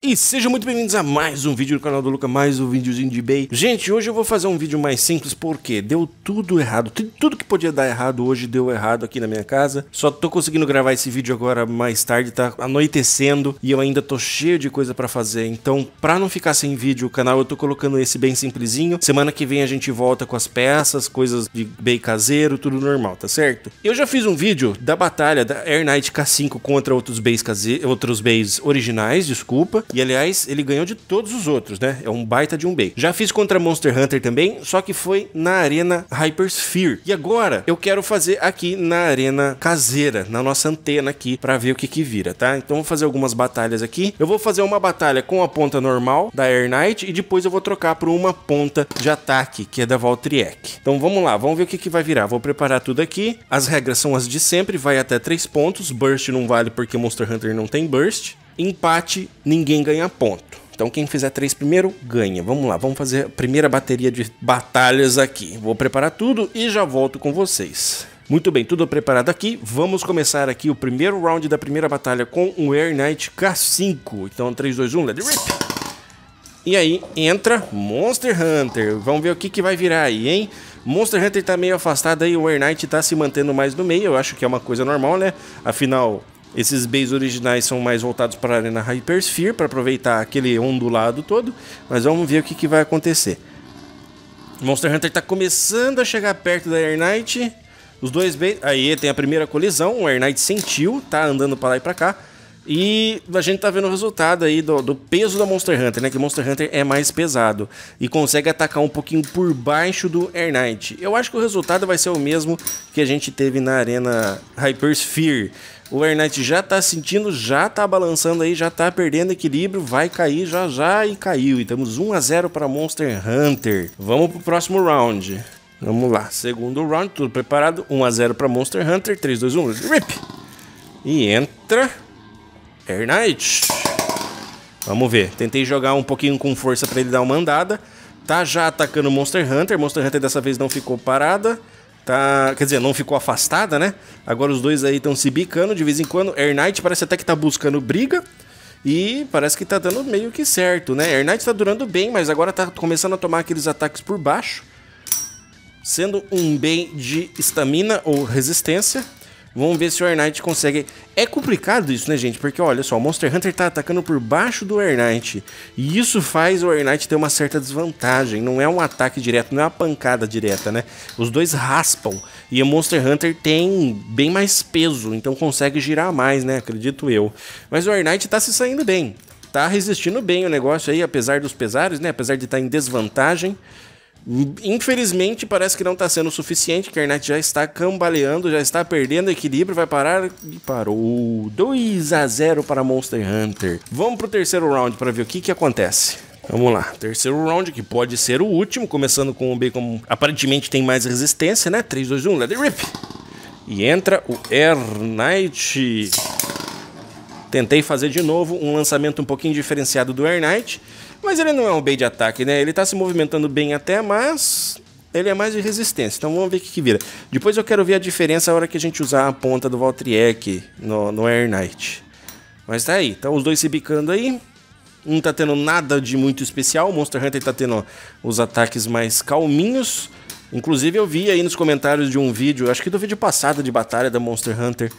E sejam muito bem-vindos a mais um vídeo do canal do Luca, mais um videozinho de Bay. Gente, hoje eu vou fazer um vídeo mais simples porque deu tudo errado. Tudo que podia dar errado hoje deu errado aqui na minha casa. Só tô conseguindo gravar esse vídeo agora mais tarde, tá anoitecendo e eu ainda tô cheio de coisa pra fazer. Então, pra não ficar sem vídeo o canal, eu tô colocando esse bem simplesinho. Semana que vem a gente volta com as peças, coisas de bay caseiro, tudo normal, tá certo? Eu já fiz um vídeo da batalha da Air Knight K5 contra outros bays, case... outros bays originais, desculpa. E aliás, ele ganhou de todos os outros, né? É um baita de um bait. Já fiz contra Monster Hunter também, só que foi na arena Hypersphere. E agora eu quero fazer aqui na arena caseira, na nossa antena aqui, para ver o que que vira, tá? Então vou fazer algumas batalhas aqui. Eu vou fazer uma batalha com a ponta normal da Air Knight e depois eu vou trocar por uma ponta de ataque, que é da Valtriek. Então vamos lá, vamos ver o que que vai virar. Vou preparar tudo aqui. As regras são as de sempre, vai até 3 pontos, burst não vale porque Monster Hunter não tem burst. Empate, ninguém ganha ponto. Então quem fizer três primeiro ganha. Vamos lá, vamos fazer a primeira bateria de batalhas aqui. Vou preparar tudo e já volto com vocês. Muito bem, tudo preparado aqui. Vamos começar aqui o primeiro round da primeira batalha com o Air Knight K5. Então 3, 2, 1, let it rip! E aí entra Monster Hunter. Vamos ver o que, que vai virar aí, hein? Monster Hunter tá meio afastado aí, o Air Knight tá se mantendo mais no meio. Eu acho que é uma coisa normal, né? Afinal, esses bays originais são mais voltados para a Arena Hypersphere, para aproveitar aquele ondulado todo, mas vamos ver o que, que vai acontecer. Monster Hunter está começando a chegar perto da Air Knight. Os dois bays... Aí tem a primeira colisão, o Air Knight sentiu, tá andando para lá e para cá. E a gente tá vendo o resultado aí do, do, peso da Monster Hunter, né? Que Monster Hunter é mais pesado e consegue atacar um pouquinho por baixo do Air Knight. Eu acho que o resultado vai ser o mesmo que a gente teve na Arena Hypersphere. O Ernest já tá sentindo, já tá balançando aí, já tá perdendo equilíbrio, vai cair já já e caiu. E estamos 1 a 0 para Monster Hunter. Vamos pro próximo round. Vamos lá, segundo round, tudo preparado. 1 a 0 para Monster Hunter, 3 2 1. RIP. E entra Air Knight. Vamos ver. Tentei jogar um pouquinho com força para ele dar uma andada. Tá já atacando Monster Hunter. Monster Hunter dessa vez não ficou parada tá. Quer dizer, não ficou afastada, né? Agora os dois aí estão se bicando de vez em quando. Air Knight parece até que tá buscando briga. E parece que tá dando meio que certo, né? Air Knight tá durando bem, mas agora tá começando a tomar aqueles ataques por baixo. Sendo um bem de estamina ou resistência. Vamos ver se o Air consegue. É complicado isso, né, gente? Porque olha só, o Monster Hunter tá atacando por baixo do Air E isso faz o Air ter uma certa desvantagem. Não é um ataque direto, não é uma pancada direta, né? Os dois raspam. E o Monster Hunter tem bem mais peso, então consegue girar mais, né? Acredito eu. Mas o Air tá se saindo bem. Tá resistindo bem o negócio aí, apesar dos pesares, né? Apesar de estar tá em desvantagem. Infelizmente, parece que não está sendo o suficiente. A internet já está cambaleando, já está perdendo equilíbrio. Vai parar e parou. 2 a 0 para Monster Hunter. Vamos para o terceiro round para ver o que, que acontece. Vamos lá, terceiro round, que pode ser o último, começando com o Bacon. Aparentemente tem mais resistência, né? 3, 2, 1, let it rip! E entra o Air Knight. Tentei fazer de novo um lançamento um pouquinho diferenciado do Air Knight. Mas ele não é um bait de ataque, né? Ele tá se movimentando bem até, mas ele é mais de resistência. Então vamos ver o que, que vira. Depois eu quero ver a diferença a hora que a gente usar a ponta do Valtriek no, no Air Knight. Mas tá aí, tá os dois se bicando aí. Não tá tendo nada de muito especial. O Monster Hunter tá tendo os ataques mais calminhos. Inclusive eu vi aí nos comentários de um vídeo, acho que do vídeo passado de batalha da Monster Hunter,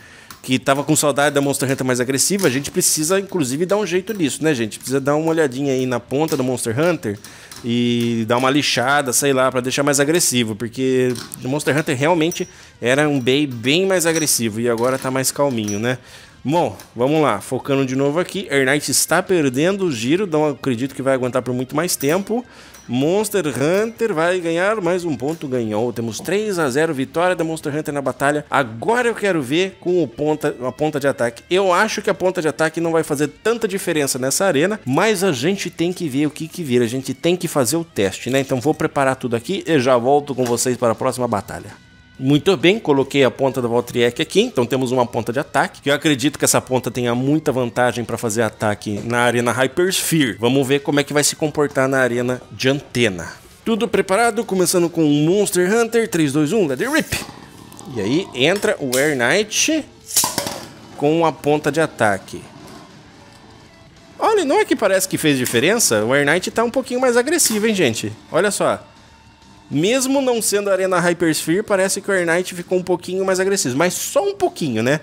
que estava com saudade da Monster Hunter mais agressiva, a gente precisa, inclusive, dar um jeito nisso, né, gente? Precisa dar uma olhadinha aí na ponta do Monster Hunter e dar uma lixada, sei lá, para deixar mais agressivo, porque o Monster Hunter realmente era um bay bem mais agressivo e agora tá mais calminho, né? Bom, vamos lá, focando de novo aqui, Ernite está perdendo o giro, não acredito que vai aguentar por muito mais tempo. Monster Hunter vai ganhar mais um ponto, ganhou. Temos 3 a 0 vitória da Monster Hunter na batalha. Agora eu quero ver com o ponta, a ponta de ataque. Eu acho que a ponta de ataque não vai fazer tanta diferença nessa arena, mas a gente tem que ver o que que vira. A gente tem que fazer o teste, né? Então vou preparar tudo aqui e já volto com vocês para a próxima batalha. Muito bem, coloquei a ponta da Valtriek aqui, então temos uma ponta de ataque, que eu acredito que essa ponta tenha muita vantagem para fazer ataque na arena Hypersphere. Vamos ver como é que vai se comportar na arena de antena. Tudo preparado, começando com Monster Hunter 321 Let it Rip. E aí entra o Air Knight com a ponta de ataque. Olha, não é que parece que fez diferença? O Air Knight tá um pouquinho mais agressivo, hein, gente? Olha só. Mesmo não sendo a Arena Hypersphere, parece que o Air Knight ficou um pouquinho mais agressivo. Mas só um pouquinho, né?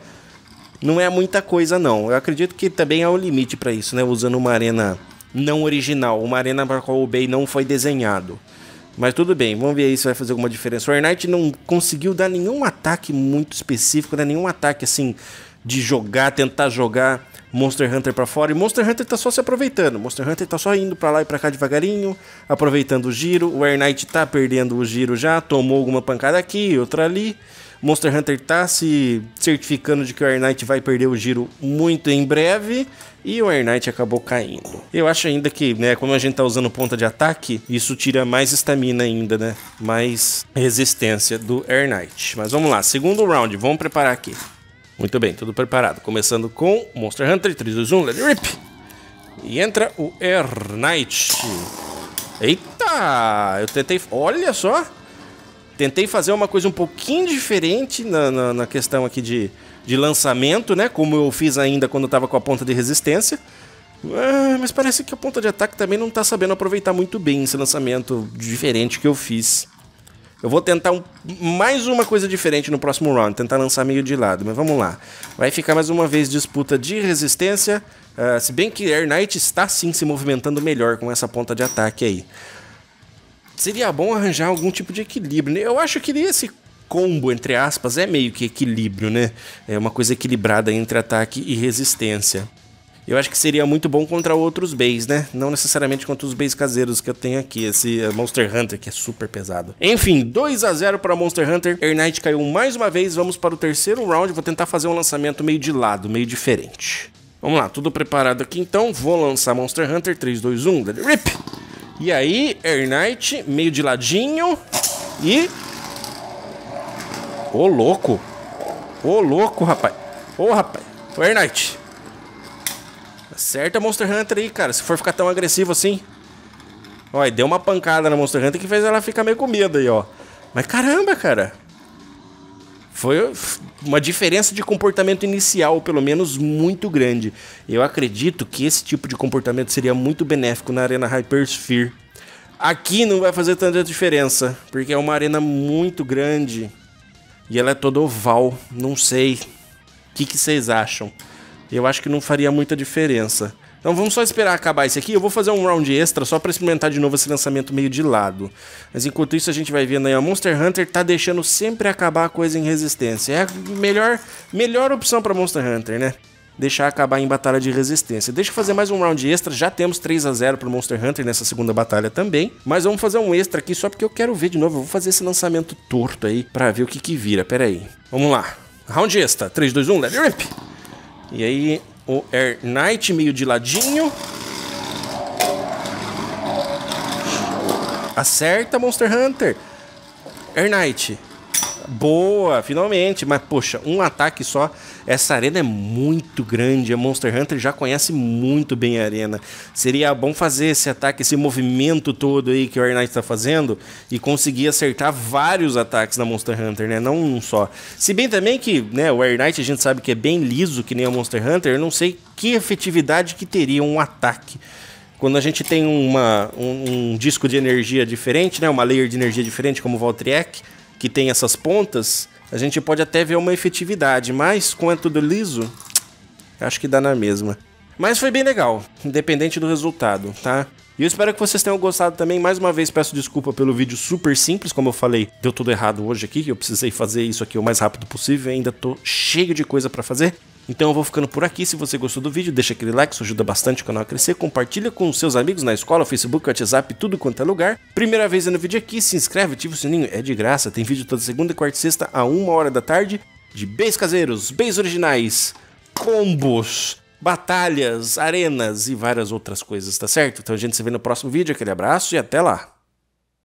Não é muita coisa, não. Eu acredito que também há um limite para isso, né? Usando uma arena não original, uma arena para qual o Bay não foi desenhado. Mas tudo bem, vamos ver aí se vai fazer alguma diferença. O Air Knight não conseguiu dar nenhum ataque muito específico, né? Nenhum ataque, assim, de jogar, tentar jogar Monster Hunter para fora. E Monster Hunter tá só se aproveitando. Monster Hunter tá só indo para lá e para cá devagarinho, aproveitando o giro. O Air Knight tá perdendo o giro já, tomou alguma pancada aqui, outra ali. Monster Hunter tá se certificando de que o Air Knight vai perder o giro muito em breve e o Air Knight acabou caindo. Eu acho ainda que, né, como a gente tá usando ponta de ataque, isso tira mais estamina ainda, né? Mais resistência do Air Knight. Mas vamos lá, segundo round, vamos preparar aqui. Muito bem, tudo preparado. Começando com Monster Hunter 3, 2, 1, let it rip. E entra o Air Knight. Eita! Eu tentei. Olha só! Tentei fazer uma coisa um pouquinho diferente na, na, na questão aqui de, de lançamento, né? Como eu fiz ainda quando eu tava com a ponta de resistência. Ah, mas parece que a ponta de ataque também não tá sabendo aproveitar muito bem esse lançamento diferente que eu fiz. Eu vou tentar um, mais uma coisa diferente no próximo round, tentar lançar meio de lado, mas vamos lá. Vai ficar mais uma vez disputa de resistência, uh, se bem que Air Knight está sim se movimentando melhor com essa ponta de ataque aí. Seria bom arranjar algum tipo de equilíbrio, né? Eu acho que esse combo, entre aspas, é meio que equilíbrio, né? É uma coisa equilibrada entre ataque e resistência. Eu acho que seria muito bom contra outros bays, né? Não necessariamente contra os bays caseiros que eu tenho aqui. Esse eh, Monster Hunter, que é super pesado. Enfim, 2 a 0 para Monster Hunter. Air Knight caiu mais uma vez. Vamos para o terceiro round. Vou tentar fazer um lançamento meio de lado, meio diferente. Vamos lá, tudo preparado aqui então. Vou lançar Monster Hunter 3, 2, 1. RIP! E aí, Air Knight, meio de ladinho. E. Ô, louco! Ô, louco, rapaz! Ô, rapaz! Air Knight! Acerta Monster Hunter aí, cara. Se for ficar tão agressivo assim. Olha, deu uma pancada na Monster Hunter que fez ela ficar meio com medo aí, ó. Mas caramba, cara. Foi uma diferença de comportamento inicial, pelo menos, muito grande. Eu acredito que esse tipo de comportamento seria muito benéfico na arena Hypersphere. Aqui não vai fazer tanta diferença, porque é uma arena muito grande e ela é toda oval. Não sei. O que, que vocês acham? eu acho que não faria muita diferença. Então vamos só esperar acabar esse aqui. Eu vou fazer um round extra só para experimentar de novo esse lançamento meio de lado. Mas enquanto isso a gente vai vendo aí, a Monster Hunter tá deixando sempre acabar a coisa em resistência. É a melhor, melhor opção para Monster Hunter, né? Deixar acabar em batalha de resistência. Deixa eu fazer mais um round extra. Já temos 3 a 0 pro Monster Hunter nessa segunda batalha também. Mas vamos fazer um extra aqui só porque eu quero ver de novo. Eu vou fazer esse lançamento torto aí para ver o que que vira. Pera aí. Vamos lá. Round extra. 3, 2, 1. Let rip! E aí o Air Knight meio de ladinho. Acerta, Monster Hunter. Air Knight. Boa, finalmente. Mas, poxa, um ataque só. Essa arena é muito grande. A Monster Hunter já conhece muito bem a arena. Seria bom fazer esse ataque, esse movimento todo aí que o Air está fazendo e conseguir acertar vários ataques na Monster Hunter, né? Não um só. Se bem também que né, o Air Knight a gente sabe que é bem liso, que nem a Monster Hunter. Eu não sei que efetividade que teria um ataque quando a gente tem uma, um, um, disco de energia diferente, né, uma layer de energia diferente, como o Valtriek, que tem essas pontas, a gente pode até ver uma efetividade, mas com é tudo liso, acho que dá na mesma. Mas foi bem legal, independente do resultado, tá? E eu espero que vocês tenham gostado também. Mais uma vez peço desculpa pelo vídeo super simples, como eu falei, deu tudo errado hoje aqui, eu precisei fazer isso aqui o mais rápido possível, ainda tô cheio de coisa para fazer. Então eu vou ficando por aqui. Se você gostou do vídeo, deixa aquele like, isso ajuda bastante o canal a crescer. Compartilha com seus amigos na escola, Facebook, WhatsApp, tudo quanto é lugar. Primeira vez no vídeo aqui, se inscreve, ativa o sininho, é de graça. Tem vídeo toda segunda, quarta e sexta a uma hora da tarde de bens caseiros, bens originais, combos, batalhas, arenas e várias outras coisas, tá certo? Então a gente se vê no próximo vídeo, aquele abraço e até lá!